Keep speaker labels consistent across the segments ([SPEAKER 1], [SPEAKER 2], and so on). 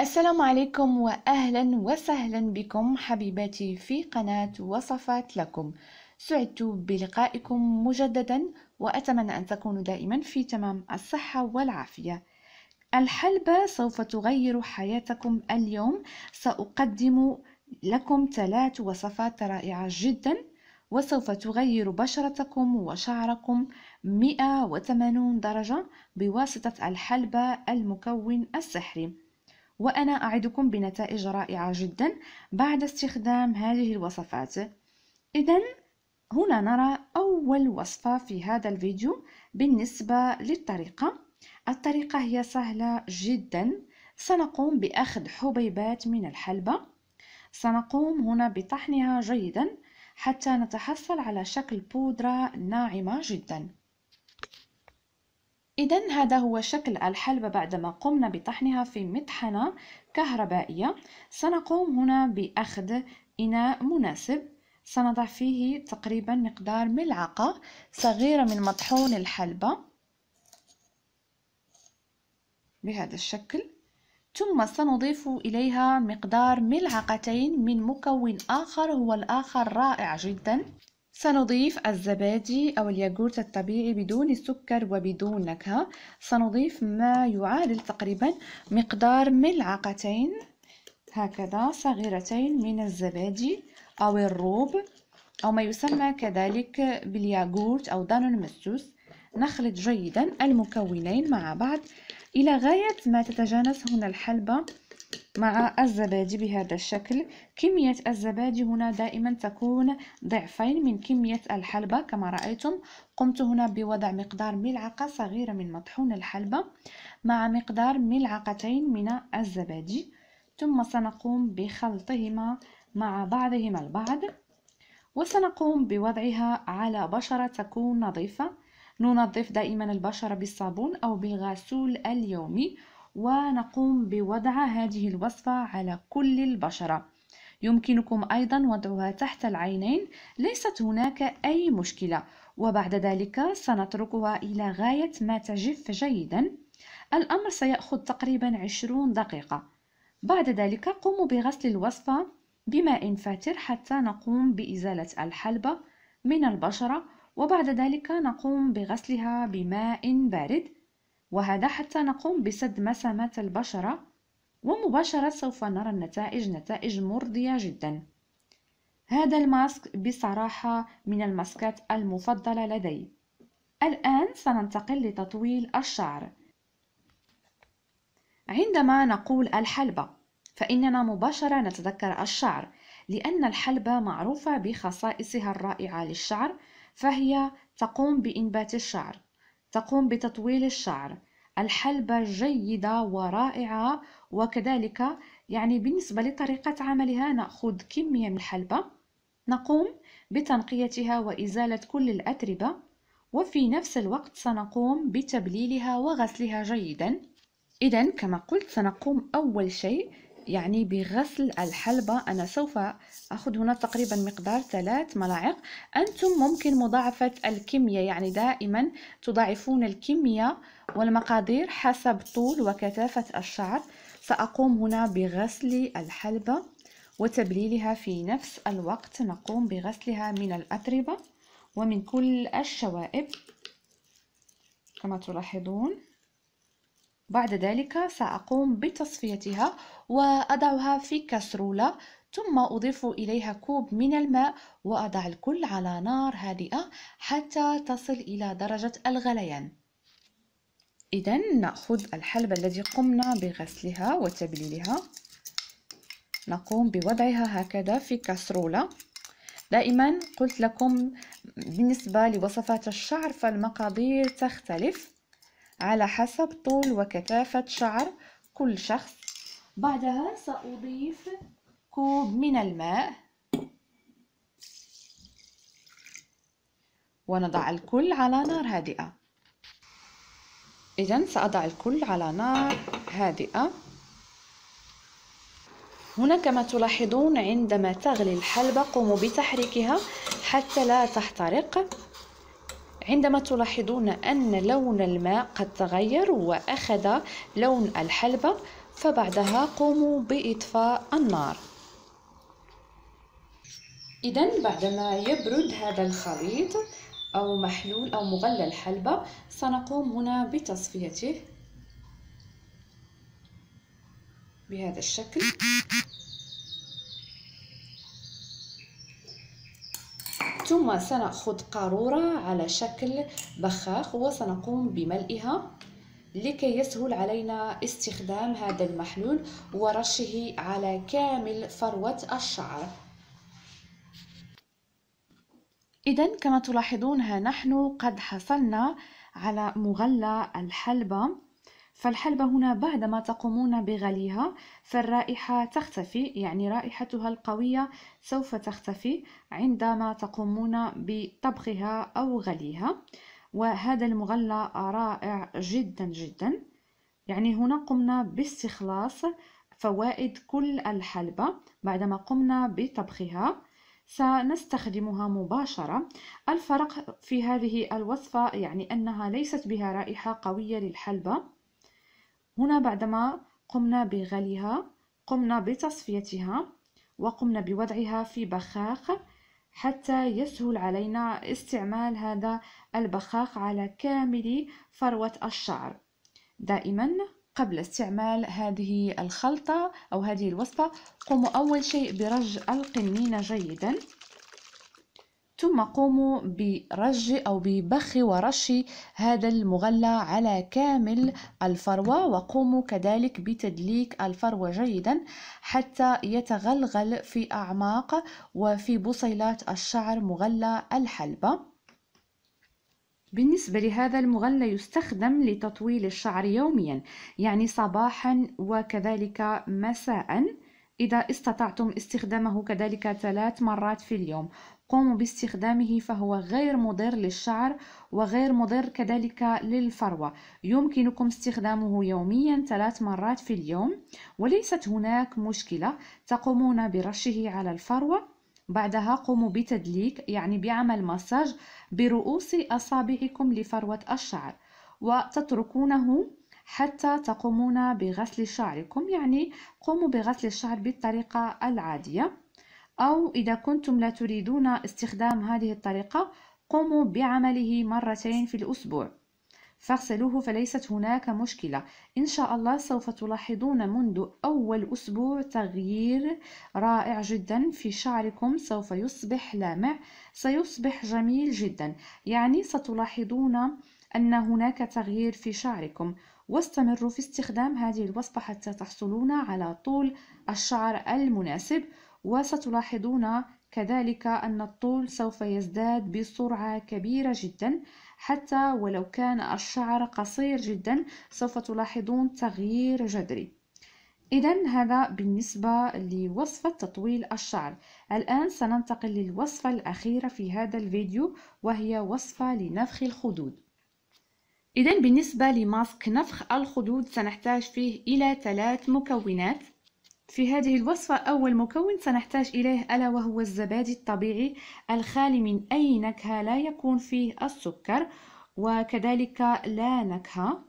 [SPEAKER 1] السلام عليكم واهلا وسهلا بكم حبيباتي في قناه وصفات لكم سعدت بلقائكم مجددا واتمنى ان تكونوا دائما في تمام الصحه والعافيه الحلبة سوف تغير حياتكم اليوم سأقدم لكم ثلاث وصفات رائعة جدا وسوف تغير بشرتكم وشعركم 180 درجة بواسطة الحلبة المكون السحري وأنا أعدكم بنتائج رائعة جدا بعد استخدام هذه الوصفات إذا هنا نرى أول وصفة في هذا الفيديو بالنسبة للطريقة الطريقة هي سهلة جدا سنقوم بأخذ حبيبات من الحلبة سنقوم هنا بطحنها جيدا حتى نتحصل على شكل بودرة ناعمة جداً إذا هذا هو شكل الحلبة بعدما قمنا بطحنها في مطحنة كهربائية سنقوم هنا بأخذ إناء مناسب سنضع فيه تقريبا مقدار ملعقة صغيرة من مطحون الحلبة بهذا الشكل ثم سنضيف إليها مقدار ملعقتين من مكون آخر هو الآخر رائع جدا سنضيف الزبادي أو الياجورت الطبيعي بدون السكر وبدون نكهة سنضيف ما يعادل تقريبا مقدار ملعقتين هكذا صغيرتين من الزبادي أو الروب أو ما يسمى كذلك بالياغورت أو دانون مسوس نخلط جيدا المكونين مع بعض إلى غاية ما تتجانس هنا الحلبة مع الزبادي بهذا الشكل كمية الزبادي هنا دائما تكون ضعفين من كمية الحلبة كما رأيتم قمت هنا بوضع مقدار ملعقة صغيرة من مطحون الحلبة مع مقدار ملعقتين من الزبادي ثم سنقوم بخلطهما مع بعضهما البعض وسنقوم بوضعها على بشرة تكون نظيفة ننظف دائما البشرة بالصابون أو بالغسول اليومي ونقوم بوضع هذه الوصفة على كل البشرة يمكنكم أيضا وضعها تحت العينين ليست هناك أي مشكلة وبعد ذلك سنتركها إلى غاية ما تجف جيدا الأمر سيأخذ تقريبا 20 دقيقة بعد ذلك قوموا بغسل الوصفة بماء فاتر حتى نقوم بإزالة الحلبة من البشرة وبعد ذلك نقوم بغسلها بماء بارد وهذا حتى نقوم بسد مسامات البشرة ومباشرة سوف نرى النتائج نتائج مرضية جدا هذا الماسك بصراحة من الماسكات المفضلة لدي الآن سننتقل لتطويل الشعر عندما نقول الحلبة فإننا مباشرة نتذكر الشعر لأن الحلبة معروفة بخصائصها الرائعة للشعر فهي تقوم بإنبات الشعر تقوم بتطويل الشعر الحلبة جيدة ورائعة وكذلك يعني بالنسبة لطريقة عملها نأخذ كمية من الحلبة نقوم بتنقيتها وإزالة كل الأتربة وفي نفس الوقت سنقوم بتبليلها وغسلها جيدا إذا كما قلت سنقوم أول شيء يعني بغسل الحلبة أنا سوف أخذ هنا تقريبا مقدار ثلاث ملاعق أنتم ممكن مضاعفة الكمية يعني دائما تضاعفون الكمية والمقادير حسب طول وكثافة الشعر سأقوم هنا بغسل الحلبة وتبليلها في نفس الوقت نقوم بغسلها من الأتربة ومن كل الشوائب كما تلاحظون بعد ذلك سأقوم بتصفيتها وأضعها في كسرولة ثم أضيف إليها كوب من الماء وأضع الكل على نار هادئة حتى تصل إلى درجة الغليان إذا نأخذ الحلبة التي قمنا بغسلها وتبليلها نقوم بوضعها هكذا في كسرولة دائما قلت لكم بالنسبة لوصفات الشعر فالمقادير تختلف على حسب طول وكثافة شعر كل شخص بعدها سأضيف كوب من الماء ونضع الكل على نار هادئة إذا سأضع الكل على نار هادئة هنا كما تلاحظون عندما تغلي الحلبة قوموا بتحريكها حتى لا تحترق عندما تلاحظون أن لون الماء قد تغير وأخذ لون الحلبة فبعدها قوموا بإطفاء النار إذا بعدما يبرد هذا الخليط أو محلول أو مغلى الحلبة سنقوم هنا بتصفيته بهذا الشكل ثم سنأخذ قارورة على شكل بخاخ وسنقوم بملئها لكي يسهل علينا استخدام هذا المحلول ورشه على كامل فروة الشعر إذا كما تلاحظون ها نحن قد حصلنا على مغلى الحلبة فالحلبة هنا بعدما تقومون بغليها فالرائحة تختفي يعني رائحتها القوية سوف تختفي عندما تقومون بطبخها أو غليها وهذا المغلى رائع جدا جدا يعني هنا قمنا باستخلاص فوائد كل الحلبة بعدما قمنا بطبخها سنستخدمها مباشرة الفرق في هذه الوصفة يعني أنها ليست بها رائحة قوية للحلبة هنا بعدما قمنا بغليها قمنا بتصفيتها وقمنا بوضعها في بخاخ حتى يسهل علينا استعمال هذا البخاخ على كامل فروة الشعر دائما قبل استعمال هذه الخلطة أو هذه الوصفة قوموا أول شيء برج القنينة جيدا ثم قوموا برج أو ببخ ورش هذا المغلى على كامل الفروة وقوموا كذلك بتدليك الفروة جيدا حتى يتغلغل في أعماق وفي بصيلات الشعر مغلى الحلبة بالنسبة لهذا المغلى يستخدم لتطويل الشعر يوميا يعني صباحا وكذلك مساء إذا استطعتم استخدامه كذلك ثلاث مرات في اليوم قوموا باستخدامه فهو غير مضر للشعر وغير مضر كذلك للفروة يمكنكم استخدامه يوميا ثلاث مرات في اليوم وليست هناك مشكلة تقومون برشه على الفروة بعدها قوموا بتدليك يعني بعمل مساج برؤوس أصابعكم لفروة الشعر وتتركونه حتى تقومون بغسل شعركم يعني قوموا بغسل الشعر بالطريقة العادية أو إذا كنتم لا تريدون استخدام هذه الطريقة قوموا بعمله مرتين في الأسبوع فاغسلوه فليست هناك مشكلة إن شاء الله سوف تلاحظون منذ أول أسبوع تغيير رائع جدا في شعركم سوف يصبح لامع سيصبح جميل جدا يعني ستلاحظون أن هناك تغيير في شعركم واستمروا في استخدام هذه الوصفة حتى تحصلون على طول الشعر المناسب وستلاحظون كذلك أن الطول سوف يزداد بسرعة كبيرة جدا حتى ولو كان الشعر قصير جدا سوف تلاحظون تغيير جذري إذا هذا بالنسبة لوصفة تطويل الشعر الآن سننتقل للوصفة الأخيرة في هذا الفيديو وهي وصفة لنفخ الخدود إذا بالنسبة لماسك نفخ الخدود سنحتاج فيه إلى ثلاث مكونات في هذه الوصفة أول مكون سنحتاج إليه ألا وهو الزبادي الطبيعي الخالي من أي نكهة لا يكون فيه السكر وكذلك لا نكهة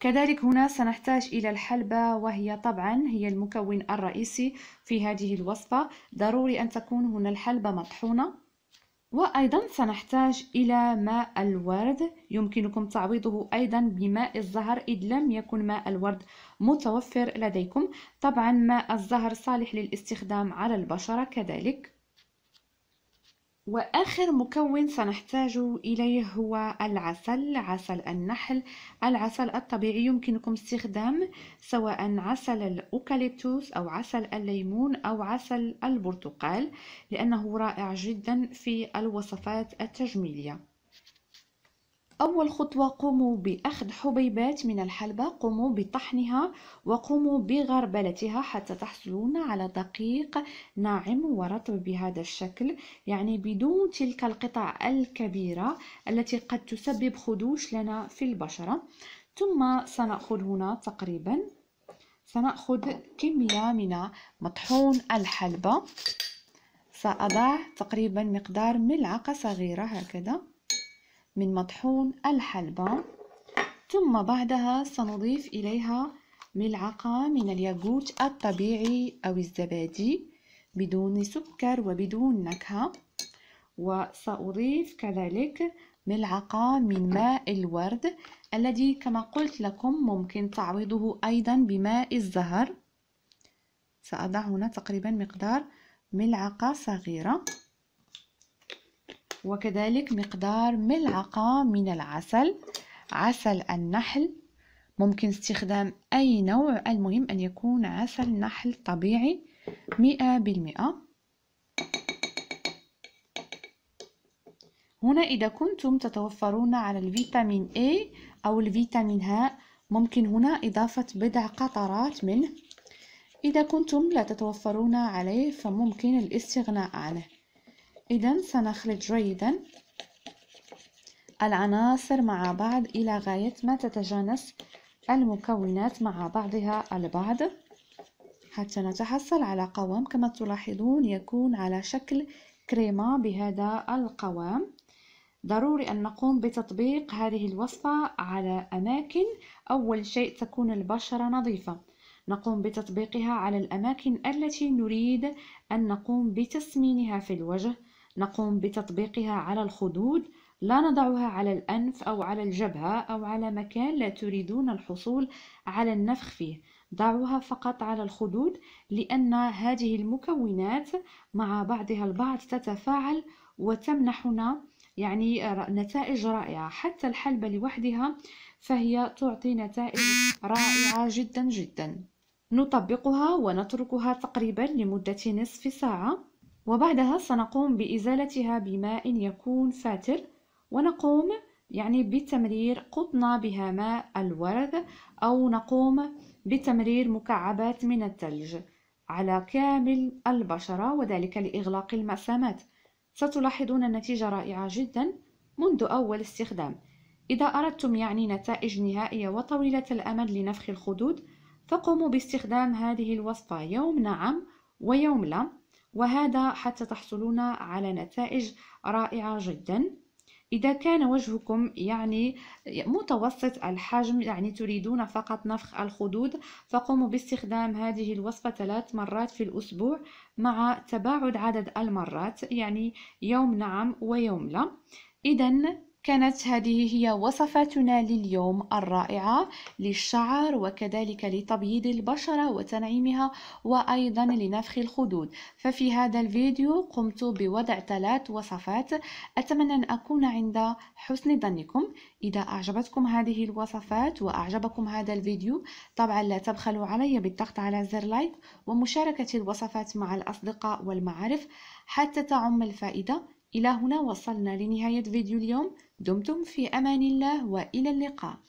[SPEAKER 1] كذلك هنا سنحتاج إلى الحلبة وهي طبعا هي المكون الرئيسي في هذه الوصفة ضروري أن تكون هنا الحلبة مطحونة وأيضا سنحتاج إلى ماء الورد يمكنكم تعويضه أيضا بماء الزهر إذ لم يكن ماء الورد متوفر لديكم طبعا ماء الزهر صالح للاستخدام على البشرة كذلك وآخر مكون سنحتاج إليه هو العسل عسل النحل العسل الطبيعي يمكنكم استخدام سواء عسل الأوكاليبتوس أو عسل الليمون أو عسل البرتقال لأنه رائع جدا في الوصفات التجميلية أول خطوة قوموا بأخذ حبيبات من الحلبة قوموا بطحنها وقوموا بغربلتها حتى تحصلون على دقيق ناعم ورطب بهذا الشكل يعني بدون تلك القطع الكبيرة التي قد تسبب خدوش لنا في البشرة ثم سنأخذ هنا تقريبا سنأخذ كمية من مطحون الحلبة سأضع تقريبا مقدار ملعقة صغيرة هكذا من مطحون الحلبة ثم بعدها سنضيف إليها ملعقة من الياقوت الطبيعي أو الزبادي بدون سكر وبدون نكهة وسأضيف كذلك ملعقة من ماء الورد الذي كما قلت لكم ممكن تعويضه أيضا بماء الزهر سأضع هنا تقريبا مقدار ملعقة صغيرة وكذلك مقدار ملعقة من العسل عسل النحل ممكن استخدام أي نوع المهم أن يكون عسل نحل طبيعي مئة بالمئة هنا إذا كنتم تتوفرون على الفيتامين A أو الفيتامين H ممكن هنا إضافة بضع قطرات منه إذا كنتم لا تتوفرون عليه فممكن الاستغناء عنه إذا سنخلط جيدا العناصر مع بعض إلى غاية ما تتجانس المكونات مع بعضها البعض حتى نتحصل على قوام كما تلاحظون يكون على شكل كريمة بهذا القوام ضروري أن نقوم بتطبيق هذه الوصفة على أماكن أول شيء تكون البشرة نظيفة نقوم بتطبيقها على الأماكن التي نريد أن نقوم بتسمينها في الوجه نقوم بتطبيقها على الخدود لا نضعها على الأنف أو على الجبهة أو على مكان لا تريدون الحصول على النفخ فيه ضعوها فقط على الخدود لأن هذه المكونات مع بعضها البعض تتفاعل وتمنحنا يعني نتائج رائعة حتى الحلبة لوحدها فهي تعطي نتائج رائعة جدا جدا نطبقها ونتركها تقريبا لمدة نصف ساعة وبعدها سنقوم بإزالتها بماء يكون فاتر ونقوم يعني بتمرير قطنة بها ماء الورد أو نقوم بتمرير مكعبات من الثلج على كامل البشرة وذلك لإغلاق المسامات ستلاحظون النتيجة رائعة جدا منذ أول استخدام إذا أردتم يعني نتائج نهائية وطويلة الأمد لنفخ الخدود فقوموا باستخدام هذه الوصفة يوم نعم ويوم لا وهذا حتى تحصلون على نتائج رائعة جدا إذا كان وجهكم يعني متوسط الحجم يعني تريدون فقط نفخ الخدود فقوموا باستخدام هذه الوصفة ثلاث مرات في الأسبوع مع تباعد عدد المرات يعني يوم نعم ويوم لا إذا كانت هذه هي وصفاتنا لليوم الرائعة للشعر وكذلك لتبييض البشرة وتنعيمها وأيضا لنفخ الخدود ففي هذا الفيديو قمت بوضع ثلاث وصفات أتمنى أن أكون عند حسن ظنكم إذا أعجبتكم هذه الوصفات وأعجبكم هذا الفيديو طبعا لا تبخلوا علي بالضغط على زر لايك ومشاركة الوصفات مع الأصدقاء والمعارف حتى تعم الفائدة إلى هنا وصلنا لنهاية فيديو اليوم دمتم في أمان الله وإلى اللقاء